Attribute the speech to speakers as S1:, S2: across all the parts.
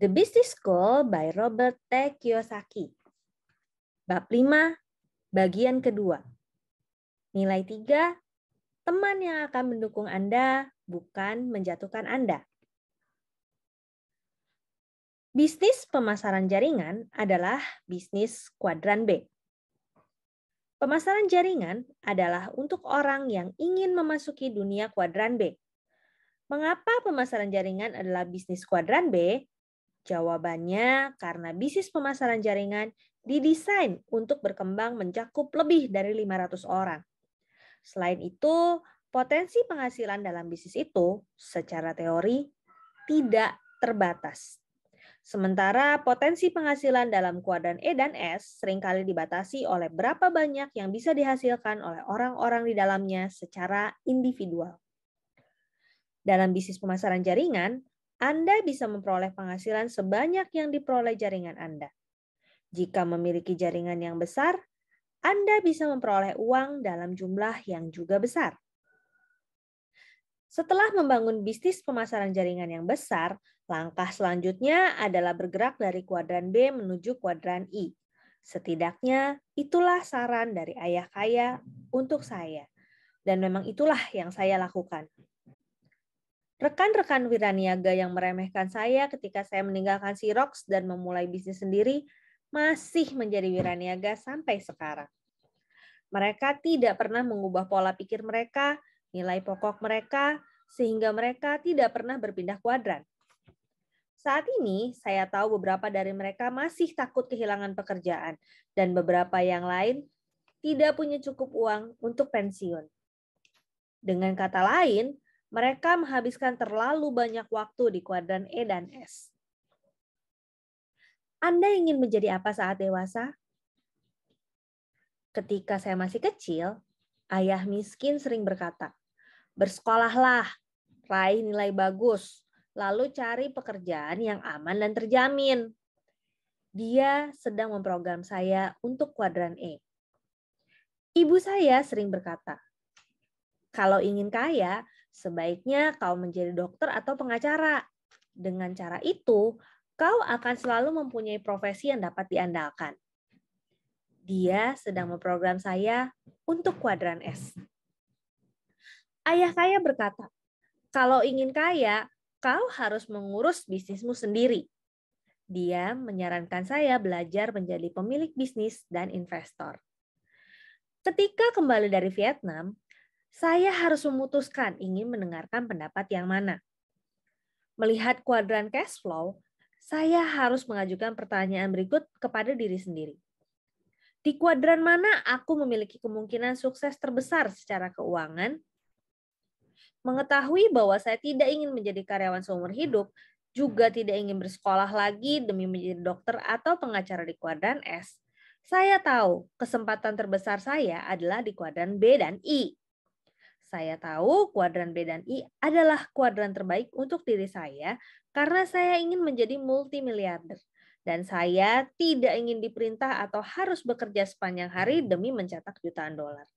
S1: The Business School by Robert T. Kiyosaki. Bab 5, bagian kedua. Nilai 3, teman yang akan mendukung Anda, bukan menjatuhkan Anda. Bisnis pemasaran jaringan adalah bisnis kuadran B. Pemasaran jaringan adalah untuk orang yang ingin memasuki dunia kuadran B. Mengapa pemasaran jaringan adalah bisnis kuadran B? Jawabannya karena bisnis pemasaran jaringan didesain untuk berkembang mencakup lebih dari 500 orang. Selain itu, potensi penghasilan dalam bisnis itu secara teori tidak terbatas. Sementara potensi penghasilan dalam kuadran E dan S seringkali dibatasi oleh berapa banyak yang bisa dihasilkan oleh orang-orang di dalamnya secara individual. Dalam bisnis pemasaran jaringan, anda bisa memperoleh penghasilan sebanyak yang diperoleh jaringan Anda. Jika memiliki jaringan yang besar, Anda bisa memperoleh uang dalam jumlah yang juga besar. Setelah membangun bisnis pemasaran jaringan yang besar, langkah selanjutnya adalah bergerak dari kuadran B menuju kuadran I. Setidaknya itulah saran dari ayah kaya untuk saya. Dan memang itulah yang saya lakukan. Rekan-rekan Wiraniaga yang meremehkan saya ketika saya meninggalkan Sirox dan memulai bisnis sendiri masih menjadi Wiraniaga sampai sekarang. Mereka tidak pernah mengubah pola pikir mereka, nilai pokok mereka, sehingga mereka tidak pernah berpindah kuadran. Saat ini, saya tahu beberapa dari mereka masih takut kehilangan pekerjaan, dan beberapa yang lain tidak punya cukup uang untuk pensiun. Dengan kata lain, mereka menghabiskan terlalu banyak waktu di kuadran E dan S. Anda ingin menjadi apa saat dewasa? Ketika saya masih kecil, ayah miskin sering berkata, "Bersekolahlah, raih nilai bagus, lalu cari pekerjaan yang aman dan terjamin." Dia sedang memprogram saya untuk kuadran E. Ibu saya sering berkata, "Kalau ingin kaya, Sebaiknya kau menjadi dokter atau pengacara. Dengan cara itu, kau akan selalu mempunyai profesi yang dapat diandalkan. Dia sedang memprogram saya untuk kuadran S. Ayah saya berkata, kalau ingin kaya, kau harus mengurus bisnismu sendiri. Dia menyarankan saya belajar menjadi pemilik bisnis dan investor. Ketika kembali dari Vietnam, saya harus memutuskan ingin mendengarkan pendapat yang mana. Melihat kuadran cash flow, saya harus mengajukan pertanyaan berikut kepada diri sendiri. Di kuadran mana aku memiliki kemungkinan sukses terbesar secara keuangan? Mengetahui bahwa saya tidak ingin menjadi karyawan seumur hidup, juga tidak ingin bersekolah lagi demi menjadi dokter atau pengacara di kuadran S, saya tahu kesempatan terbesar saya adalah di kuadran B dan I. Saya tahu kuadran B dan I adalah kuadran terbaik untuk diri saya karena saya ingin menjadi multimiliarder dan saya tidak ingin diperintah atau harus bekerja sepanjang hari demi mencetak jutaan dolar.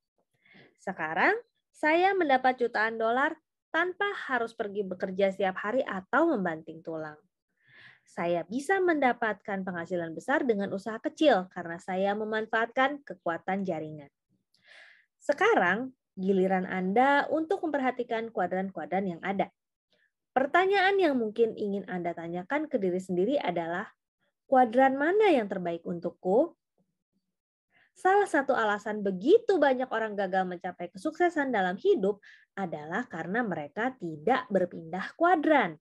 S1: Sekarang saya mendapat jutaan dolar tanpa harus pergi bekerja setiap hari atau membanting tulang saya bisa mendapatkan penghasilan besar dengan usaha kecil karena saya memanfaatkan kekuatan jaringan. Sekarang, Giliran Anda untuk memperhatikan kuadran-kuadran yang ada. Pertanyaan yang mungkin ingin Anda tanyakan ke diri sendiri adalah, kuadran mana yang terbaik untukku? Salah satu alasan begitu banyak orang gagal mencapai kesuksesan dalam hidup adalah karena mereka tidak berpindah kuadran.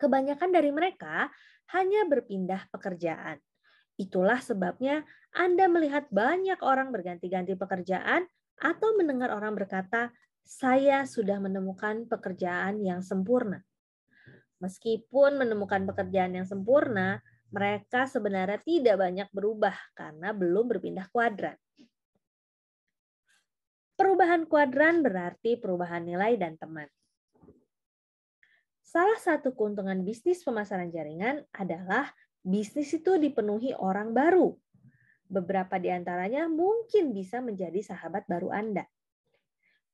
S1: Kebanyakan dari mereka hanya berpindah pekerjaan. Itulah sebabnya Anda melihat banyak orang berganti-ganti pekerjaan atau mendengar orang berkata, "Saya sudah menemukan pekerjaan yang sempurna." Meskipun menemukan pekerjaan yang sempurna, mereka sebenarnya tidak banyak berubah karena belum berpindah kuadran. Perubahan kuadran berarti perubahan nilai dan teman. Salah satu keuntungan bisnis pemasaran jaringan adalah bisnis itu dipenuhi orang baru, Beberapa di antaranya mungkin bisa menjadi sahabat baru Anda.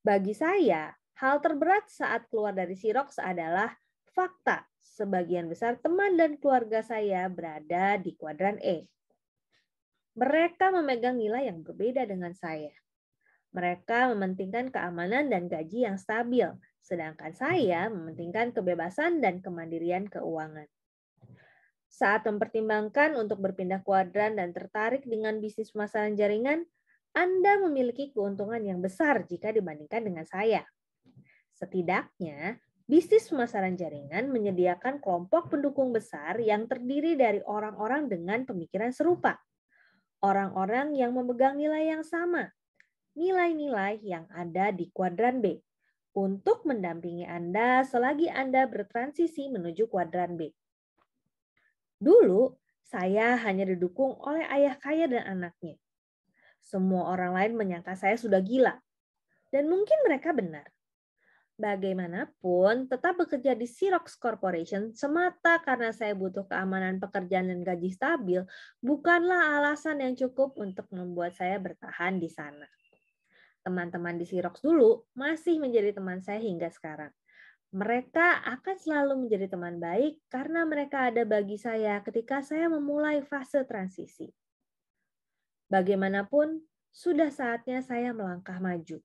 S1: Bagi saya, hal terberat saat keluar dari Sirox adalah fakta sebagian besar teman dan keluarga saya berada di kuadran E. Mereka memegang nilai yang berbeda dengan saya. Mereka mementingkan keamanan dan gaji yang stabil, sedangkan saya mementingkan kebebasan dan kemandirian keuangan. Saat mempertimbangkan untuk berpindah kuadran dan tertarik dengan bisnis pemasaran jaringan, Anda memiliki keuntungan yang besar jika dibandingkan dengan saya. Setidaknya, bisnis pemasaran jaringan menyediakan kelompok pendukung besar yang terdiri dari orang-orang dengan pemikiran serupa. Orang-orang yang memegang nilai yang sama, nilai-nilai yang ada di kuadran B, untuk mendampingi Anda selagi Anda bertransisi menuju kuadran B. Dulu, saya hanya didukung oleh ayah kaya dan anaknya. Semua orang lain menyangka saya sudah gila. Dan mungkin mereka benar. Bagaimanapun, tetap bekerja di Xerox Corporation semata karena saya butuh keamanan pekerjaan dan gaji stabil bukanlah alasan yang cukup untuk membuat saya bertahan di sana. Teman-teman di Xerox dulu masih menjadi teman saya hingga sekarang. Mereka akan selalu menjadi teman baik karena mereka ada bagi saya ketika saya memulai fase transisi. Bagaimanapun, sudah saatnya saya melangkah maju.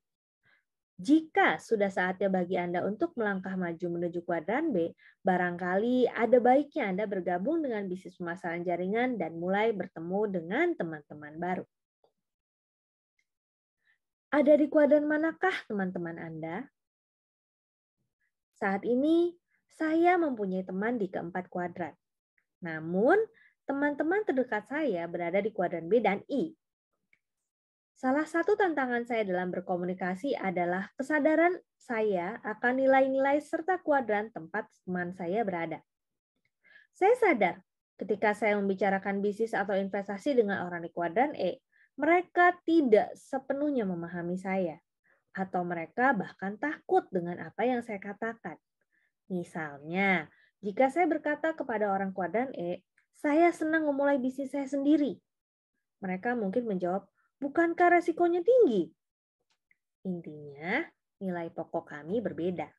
S1: Jika sudah saatnya bagi Anda untuk melangkah maju menuju kuadran B, barangkali ada baiknya Anda bergabung dengan bisnis pemasaran jaringan dan mulai bertemu dengan teman-teman baru. Ada di kuadran manakah teman-teman Anda? Saat ini, saya mempunyai teman di keempat kuadran. Namun, teman-teman terdekat saya berada di kuadran B dan I. Salah satu tantangan saya dalam berkomunikasi adalah kesadaran saya akan nilai-nilai serta kuadran tempat teman saya berada. Saya sadar ketika saya membicarakan bisnis atau investasi dengan orang di kuadran E, mereka tidak sepenuhnya memahami saya atau mereka bahkan takut dengan apa yang saya katakan. Misalnya, jika saya berkata kepada orang kuadran E, saya senang memulai bisnis saya sendiri. Mereka mungkin menjawab, bukankah resikonya tinggi? Intinya, nilai pokok kami berbeda.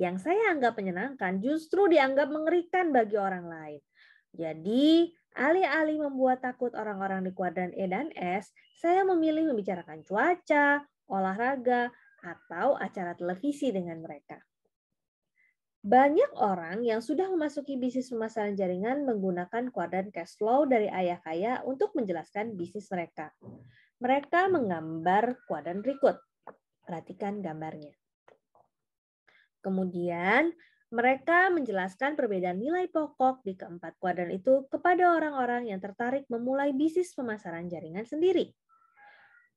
S1: Yang saya anggap menyenangkan justru dianggap mengerikan bagi orang lain. Jadi, alih-alih membuat takut orang-orang di kuadran E dan S, saya memilih membicarakan cuaca, olahraga, atau acara televisi dengan mereka. Banyak orang yang sudah memasuki bisnis pemasaran jaringan menggunakan kuadran cash flow dari ayah kaya untuk menjelaskan bisnis mereka. Mereka menggambar kuadran berikut. Perhatikan gambarnya. Kemudian, mereka menjelaskan perbedaan nilai pokok di keempat kuadran itu kepada orang-orang yang tertarik memulai bisnis pemasaran jaringan sendiri.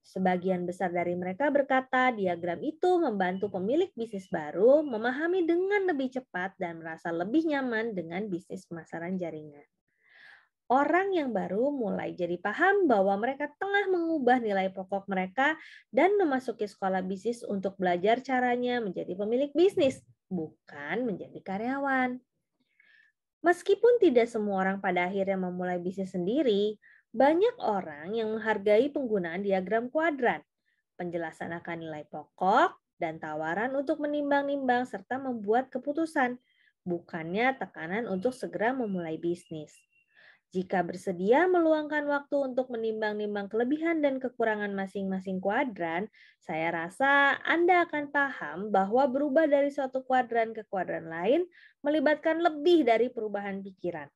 S1: Sebagian besar dari mereka berkata diagram itu membantu pemilik bisnis baru memahami dengan lebih cepat dan merasa lebih nyaman dengan bisnis pemasaran jaringan. Orang yang baru mulai jadi paham bahwa mereka tengah mengubah nilai pokok mereka dan memasuki sekolah bisnis untuk belajar caranya menjadi pemilik bisnis, bukan menjadi karyawan. Meskipun tidak semua orang pada akhirnya memulai bisnis sendiri, banyak orang yang menghargai penggunaan diagram kuadran, penjelasan akan nilai pokok, dan tawaran untuk menimbang-nimbang serta membuat keputusan, bukannya tekanan untuk segera memulai bisnis. Jika bersedia meluangkan waktu untuk menimbang-nimbang kelebihan dan kekurangan masing-masing kuadran, saya rasa Anda akan paham bahwa berubah dari suatu kuadran ke kuadran lain melibatkan lebih dari perubahan pikiran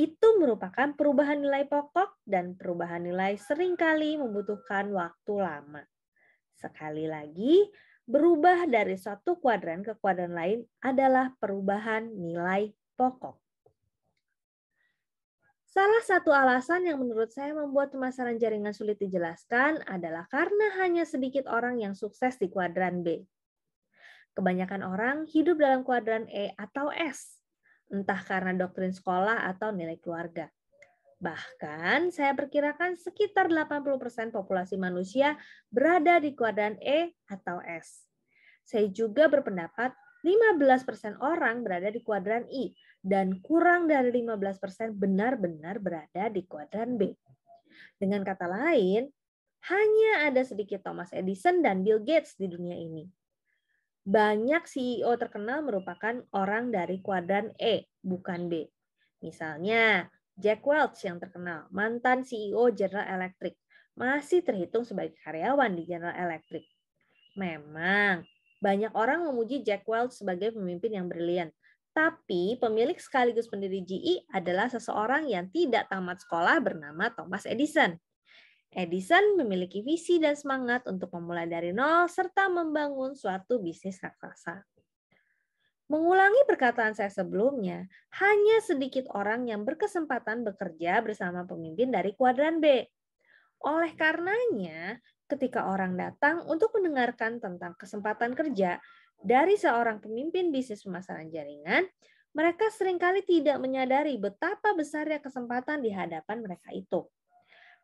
S1: itu merupakan perubahan nilai pokok dan perubahan nilai seringkali membutuhkan waktu lama. Sekali lagi, berubah dari suatu kuadran ke kuadran lain adalah perubahan nilai pokok. Salah satu alasan yang menurut saya membuat pemasaran jaringan sulit dijelaskan adalah karena hanya sedikit orang yang sukses di kuadran B. Kebanyakan orang hidup dalam kuadran E atau S, entah karena doktrin sekolah atau nilai keluarga. Bahkan saya perkirakan sekitar 80% populasi manusia berada di kuadran E atau S. Saya juga berpendapat 15% orang berada di kuadran I dan kurang dari 15% benar-benar berada di kuadran B. Dengan kata lain, hanya ada sedikit Thomas Edison dan Bill Gates di dunia ini banyak CEO terkenal merupakan orang dari kuadran E, bukan B. Misalnya, Jack Welch yang terkenal, mantan CEO General Electric, masih terhitung sebagai karyawan di General Electric. Memang, banyak orang memuji Jack Welch sebagai pemimpin yang brilian, tapi pemilik sekaligus pendiri GE adalah seseorang yang tidak tamat sekolah bernama Thomas Edison. Edison memiliki visi dan semangat untuk memulai dari nol serta membangun suatu bisnis raksasa. Mengulangi perkataan saya sebelumnya, hanya sedikit orang yang berkesempatan bekerja bersama pemimpin dari kuadran B. Oleh karenanya, ketika orang datang untuk mendengarkan tentang kesempatan kerja dari seorang pemimpin bisnis pemasaran jaringan, mereka seringkali tidak menyadari betapa besarnya kesempatan di hadapan mereka itu.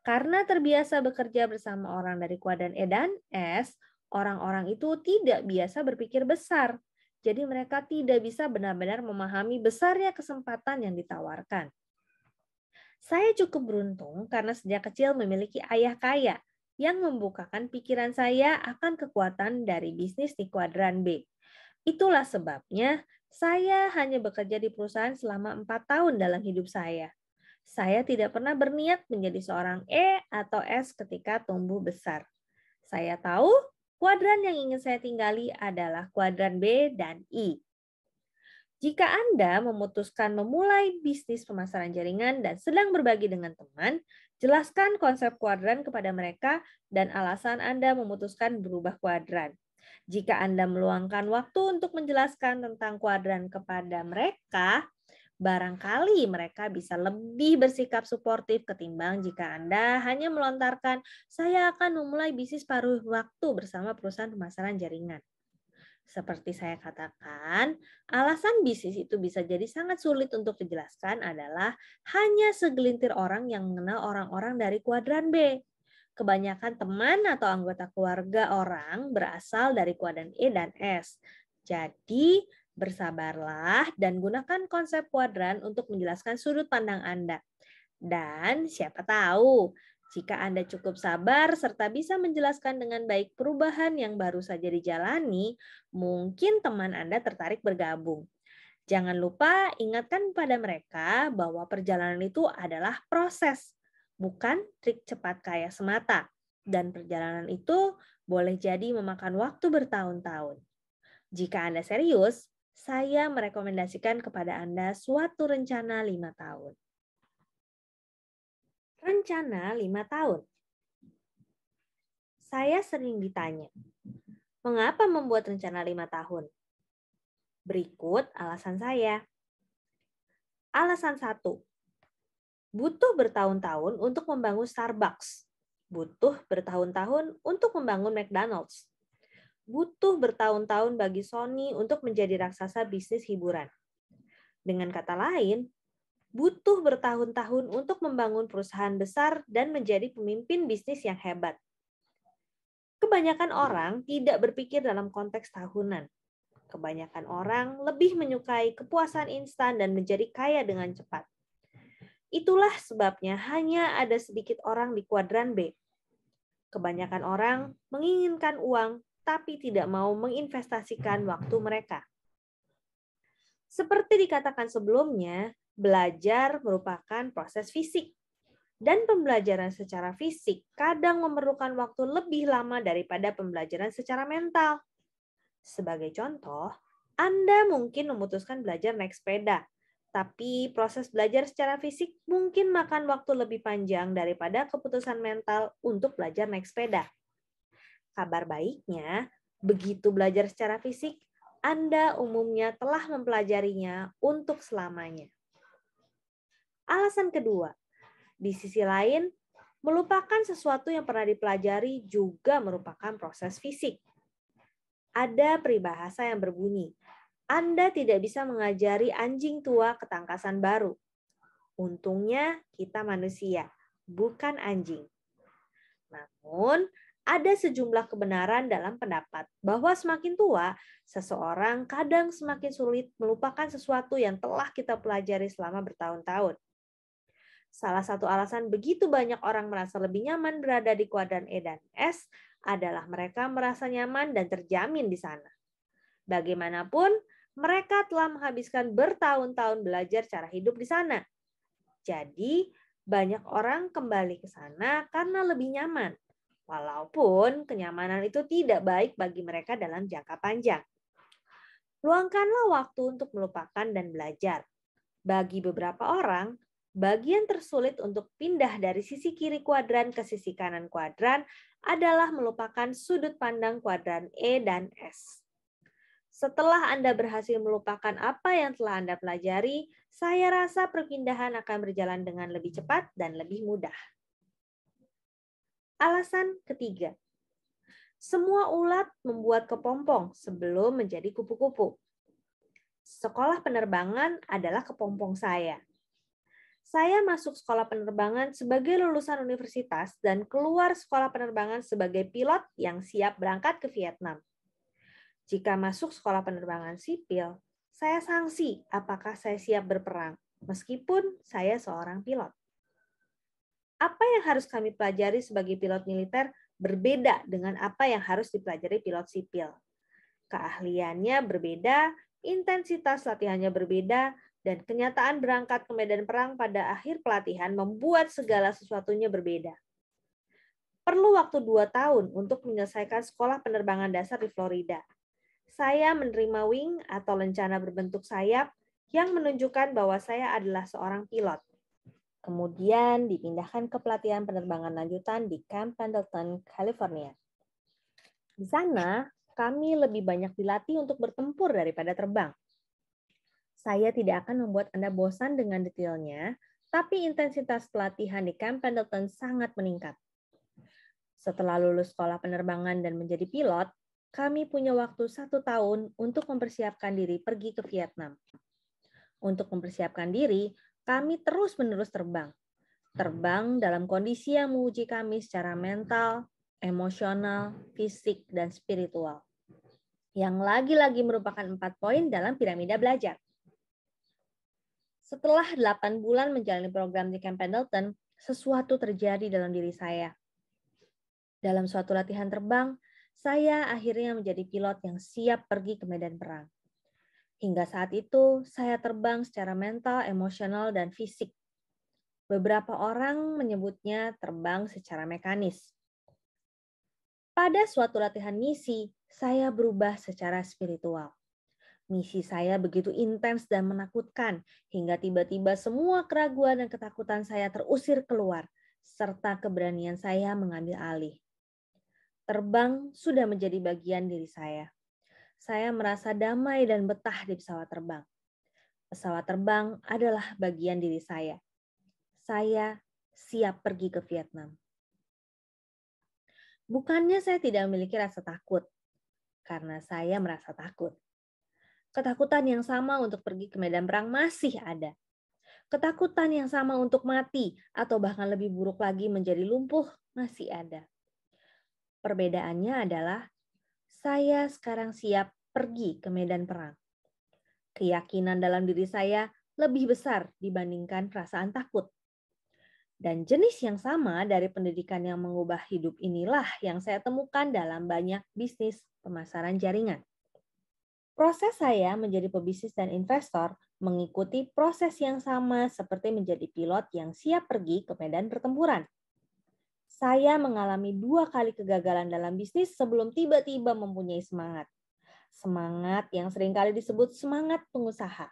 S1: Karena terbiasa bekerja bersama orang dari kuadran E dan S, orang-orang itu tidak biasa berpikir besar. Jadi mereka tidak bisa benar-benar memahami besarnya kesempatan yang ditawarkan. Saya cukup beruntung karena sejak kecil memiliki ayah kaya yang membukakan pikiran saya akan kekuatan dari bisnis di kuadran B. Itulah sebabnya saya hanya bekerja di perusahaan selama empat tahun dalam hidup saya. Saya tidak pernah berniat menjadi seorang E atau S ketika tumbuh besar. Saya tahu kuadran yang ingin saya tinggali adalah kuadran B dan I. Jika Anda memutuskan memulai bisnis pemasaran jaringan dan sedang berbagi dengan teman, jelaskan konsep kuadran kepada mereka dan alasan Anda memutuskan berubah kuadran. Jika Anda meluangkan waktu untuk menjelaskan tentang kuadran kepada mereka, Barangkali mereka bisa lebih bersikap suportif ketimbang jika Anda hanya melontarkan, saya akan memulai bisnis paruh waktu bersama perusahaan pemasaran jaringan. Seperti saya katakan, alasan bisnis itu bisa jadi sangat sulit untuk dijelaskan adalah hanya segelintir orang yang mengenal orang-orang dari kuadran B. Kebanyakan teman atau anggota keluarga orang berasal dari kuadran E dan S. Jadi, Bersabarlah dan gunakan konsep kuadran untuk menjelaskan sudut pandang Anda. Dan siapa tahu, jika Anda cukup sabar serta bisa menjelaskan dengan baik perubahan yang baru saja dijalani, mungkin teman Anda tertarik bergabung. Jangan lupa ingatkan pada mereka bahwa perjalanan itu adalah proses, bukan trik cepat kaya semata. Dan perjalanan itu boleh jadi memakan waktu bertahun-tahun. Jika Anda serius, saya merekomendasikan kepada Anda suatu rencana lima tahun. Rencana lima tahun. Saya sering ditanya, mengapa membuat rencana lima tahun? Berikut alasan saya. Alasan satu, butuh bertahun-tahun untuk membangun Starbucks, butuh bertahun-tahun untuk membangun McDonald's, butuh bertahun-tahun bagi Sony untuk menjadi raksasa bisnis hiburan. Dengan kata lain, butuh bertahun-tahun untuk membangun perusahaan besar dan menjadi pemimpin bisnis yang hebat. Kebanyakan orang tidak berpikir dalam konteks tahunan. Kebanyakan orang lebih menyukai kepuasan instan dan menjadi kaya dengan cepat. Itulah sebabnya hanya ada sedikit orang di kuadran B. Kebanyakan orang menginginkan uang tapi tidak mau menginvestasikan hmm. waktu mereka. Seperti dikatakan sebelumnya, belajar merupakan proses fisik, dan pembelajaran secara fisik kadang memerlukan waktu lebih lama daripada pembelajaran secara mental. Sebagai contoh, Anda mungkin memutuskan belajar naik sepeda, tapi proses belajar secara fisik mungkin makan waktu lebih panjang daripada keputusan mental untuk belajar naik sepeda. Kabar baiknya, begitu belajar secara fisik, Anda umumnya telah mempelajarinya untuk selamanya. Alasan kedua, di sisi lain, melupakan sesuatu yang pernah dipelajari juga merupakan proses fisik. Ada peribahasa yang berbunyi, Anda tidak bisa mengajari anjing tua ketangkasan baru. Untungnya kita manusia, bukan anjing. Namun, ada sejumlah kebenaran dalam pendapat bahwa semakin tua, seseorang kadang semakin sulit melupakan sesuatu yang telah kita pelajari selama bertahun-tahun. Salah satu alasan begitu banyak orang merasa lebih nyaman berada di kuadran E dan S adalah mereka merasa nyaman dan terjamin di sana. Bagaimanapun, mereka telah menghabiskan bertahun-tahun belajar cara hidup di sana. Jadi, banyak orang kembali ke sana karena lebih nyaman walaupun kenyamanan itu tidak baik bagi mereka dalam jangka panjang. Luangkanlah waktu untuk melupakan dan belajar. Bagi beberapa orang, bagian tersulit untuk pindah dari sisi kiri kuadran ke sisi kanan kuadran adalah melupakan sudut pandang kuadran E dan S. Setelah Anda berhasil melupakan apa yang telah Anda pelajari, saya rasa perpindahan akan berjalan dengan lebih cepat dan lebih mudah. Alasan ketiga, semua ulat membuat kepompong sebelum menjadi kupu-kupu. Sekolah penerbangan adalah kepompong saya. Saya masuk sekolah penerbangan sebagai lulusan universitas dan keluar sekolah penerbangan sebagai pilot yang siap berangkat ke Vietnam. Jika masuk sekolah penerbangan sipil, saya sanksi apakah saya siap berperang, meskipun saya seorang pilot apa yang harus kami pelajari sebagai pilot militer berbeda dengan apa yang harus dipelajari pilot sipil. Keahliannya berbeda, intensitas latihannya berbeda, dan kenyataan berangkat ke medan perang pada akhir pelatihan membuat segala sesuatunya berbeda. Perlu waktu dua tahun untuk menyelesaikan sekolah penerbangan dasar di Florida. Saya menerima wing atau lencana berbentuk sayap yang menunjukkan bahwa saya adalah seorang pilot – Kemudian dipindahkan ke pelatihan penerbangan lanjutan di Camp Pendleton, California. Di sana, kami lebih banyak dilatih untuk bertempur daripada terbang. Saya tidak akan membuat Anda bosan dengan detailnya, tapi intensitas pelatihan di Camp Pendleton sangat meningkat. Setelah lulus sekolah penerbangan dan menjadi pilot, kami punya waktu satu tahun untuk mempersiapkan diri pergi ke Vietnam. Untuk mempersiapkan diri, kami terus-menerus terbang. Terbang dalam kondisi yang menguji kami secara mental, emosional, fisik, dan spiritual. Yang lagi-lagi merupakan empat poin dalam piramida belajar. Setelah delapan bulan menjalani program di Camp Pendleton, sesuatu terjadi dalam diri saya. Dalam suatu latihan terbang, saya akhirnya menjadi pilot yang siap pergi ke medan perang. Hingga saat itu, saya terbang secara mental, emosional, dan fisik. Beberapa orang menyebutnya terbang secara mekanis. Pada suatu latihan misi, saya berubah secara spiritual. Misi saya begitu intens dan menakutkan, hingga tiba-tiba semua keraguan dan ketakutan saya terusir keluar, serta keberanian saya mengambil alih. Terbang sudah menjadi bagian diri saya saya merasa damai dan betah di pesawat terbang. Pesawat terbang adalah bagian diri saya. Saya siap pergi ke Vietnam. Bukannya saya tidak memiliki rasa takut, karena saya merasa takut. Ketakutan yang sama untuk pergi ke medan perang masih ada. Ketakutan yang sama untuk mati atau bahkan lebih buruk lagi menjadi lumpuh masih ada. Perbedaannya adalah saya sekarang siap pergi ke medan perang. Keyakinan dalam diri saya lebih besar dibandingkan perasaan takut. Dan jenis yang sama dari pendidikan yang mengubah hidup inilah yang saya temukan dalam banyak bisnis pemasaran jaringan. Proses saya menjadi pebisnis dan investor mengikuti proses yang sama seperti menjadi pilot yang siap pergi ke medan pertempuran. Saya mengalami dua kali kegagalan dalam bisnis sebelum tiba-tiba mempunyai semangat. Semangat yang seringkali disebut semangat pengusaha.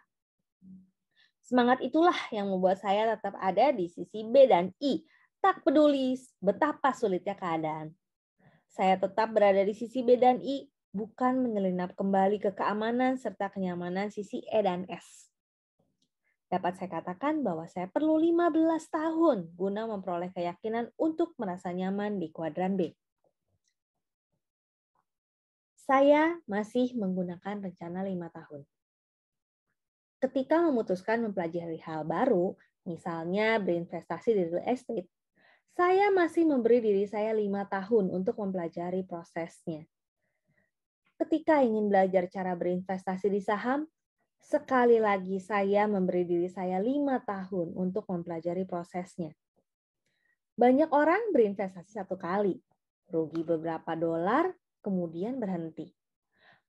S1: Semangat itulah yang membuat saya tetap ada di sisi B dan I, tak peduli betapa sulitnya keadaan. Saya tetap berada di sisi B dan I, bukan menyelinap kembali ke keamanan serta kenyamanan sisi E dan S. Dapat saya katakan bahwa saya perlu 15 tahun guna memperoleh keyakinan untuk merasa nyaman di kuadran B. Saya masih menggunakan rencana lima tahun. Ketika memutuskan mempelajari hal baru, misalnya berinvestasi di real estate, saya masih memberi diri saya lima tahun untuk mempelajari prosesnya. Ketika ingin belajar cara berinvestasi di saham, Sekali lagi saya memberi diri saya lima tahun untuk mempelajari prosesnya. Banyak orang berinvestasi satu kali, rugi beberapa dolar, kemudian berhenti.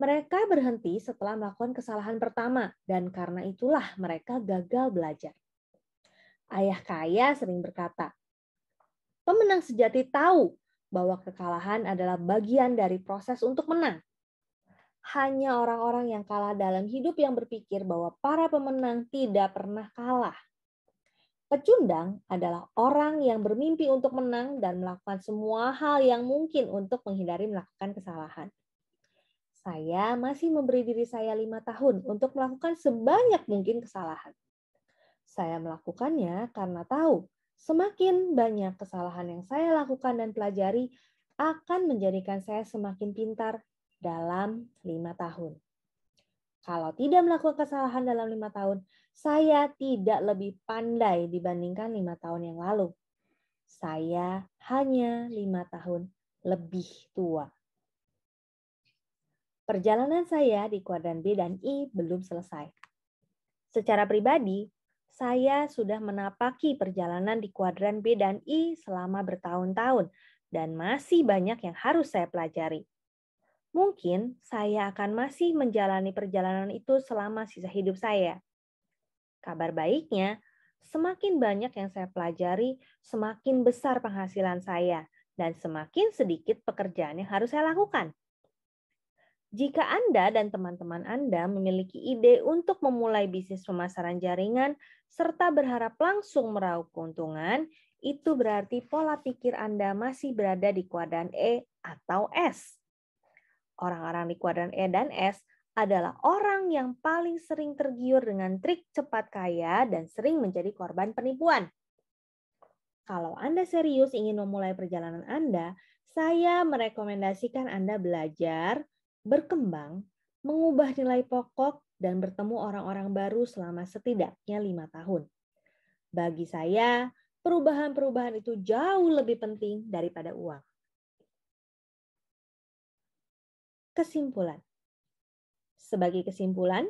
S1: Mereka berhenti setelah melakukan kesalahan pertama dan karena itulah mereka gagal belajar. Ayah kaya sering berkata, pemenang sejati tahu bahwa kekalahan adalah bagian dari proses untuk menang hanya orang-orang yang kalah dalam hidup yang berpikir bahwa para pemenang tidak pernah kalah. Pecundang adalah orang yang bermimpi untuk menang dan melakukan semua hal yang mungkin untuk menghindari melakukan kesalahan. Saya masih memberi diri saya lima tahun untuk melakukan sebanyak mungkin kesalahan. Saya melakukannya karena tahu semakin banyak kesalahan yang saya lakukan dan pelajari akan menjadikan saya semakin pintar dalam lima tahun. Kalau tidak melakukan kesalahan dalam lima tahun, saya tidak lebih pandai dibandingkan lima tahun yang lalu. Saya hanya lima tahun lebih tua. Perjalanan saya di kuadran B dan I belum selesai. Secara pribadi, saya sudah menapaki perjalanan di kuadran B dan I selama bertahun-tahun dan masih banyak yang harus saya pelajari mungkin saya akan masih menjalani perjalanan itu selama sisa hidup saya. Kabar baiknya, semakin banyak yang saya pelajari, semakin besar penghasilan saya, dan semakin sedikit pekerjaan yang harus saya lakukan. Jika Anda dan teman-teman Anda memiliki ide untuk memulai bisnis pemasaran jaringan serta berharap langsung meraup keuntungan, itu berarti pola pikir Anda masih berada di kuadran E atau S Orang-orang di kuadran E dan S adalah orang yang paling sering tergiur dengan trik cepat kaya dan sering menjadi korban penipuan. Kalau Anda serius ingin memulai perjalanan Anda, saya merekomendasikan Anda belajar, berkembang, mengubah nilai pokok, dan bertemu orang-orang baru selama setidaknya lima tahun. Bagi saya, perubahan-perubahan itu jauh lebih penting daripada uang. Kesimpulan. Sebagai kesimpulan,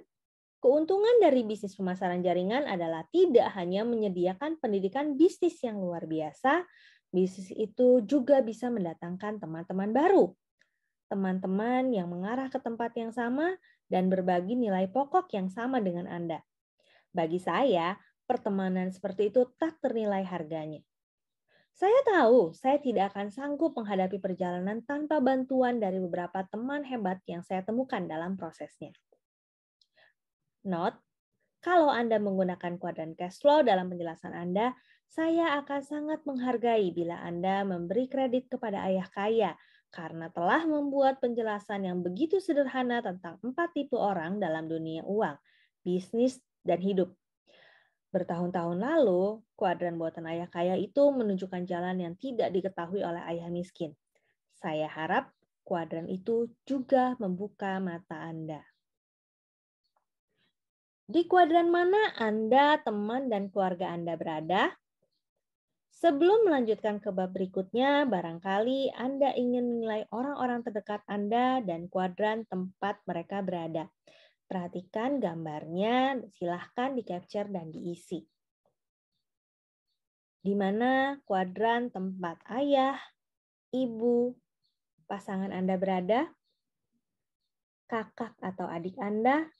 S1: keuntungan dari bisnis pemasaran jaringan adalah tidak hanya menyediakan pendidikan bisnis yang luar biasa, bisnis itu juga bisa mendatangkan teman-teman baru. Teman-teman yang mengarah ke tempat yang sama dan berbagi nilai pokok yang sama dengan Anda. Bagi saya, pertemanan seperti itu tak ternilai harganya. Saya tahu saya tidak akan sanggup menghadapi perjalanan tanpa bantuan dari beberapa teman hebat yang saya temukan dalam prosesnya. Note, kalau Anda menggunakan kuadran cash flow dalam penjelasan Anda, saya akan sangat menghargai bila Anda memberi kredit kepada ayah kaya karena telah membuat penjelasan yang begitu sederhana tentang empat tipe orang dalam dunia uang, bisnis, dan hidup Bertahun-tahun lalu, kuadran buatan ayah kaya itu menunjukkan jalan yang tidak diketahui oleh ayah miskin. Saya harap kuadran itu juga membuka mata Anda. Di kuadran mana Anda, teman, dan keluarga Anda berada? Sebelum melanjutkan ke bab berikutnya, barangkali Anda ingin menilai orang-orang terdekat Anda dan kuadran tempat mereka berada. Perhatikan gambarnya, silahkan di-capture dan diisi. Di mana kuadran tempat ayah, ibu, pasangan Anda berada, kakak atau adik Anda,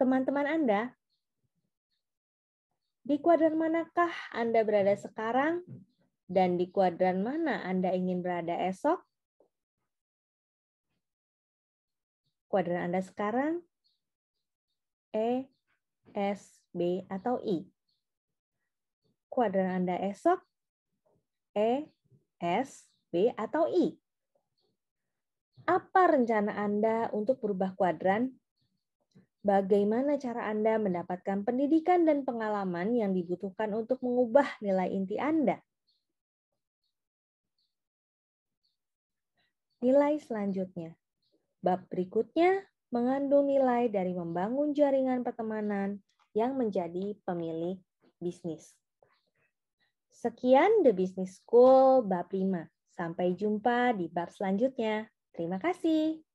S1: teman-teman Anda, di kuadran manakah Anda berada sekarang dan di kuadran mana Anda ingin berada esok? kuadran Anda sekarang E, S, B, atau I. Kuadran Anda esok E, S, B, atau I. Apa rencana Anda untuk berubah kuadran? Bagaimana cara Anda mendapatkan pendidikan dan pengalaman yang dibutuhkan untuk mengubah nilai inti Anda? Nilai selanjutnya, Bab berikutnya mengandung nilai dari membangun jaringan pertemanan yang menjadi pemilik bisnis. Sekian The Business School bab 5. Sampai jumpa di bab selanjutnya. Terima kasih.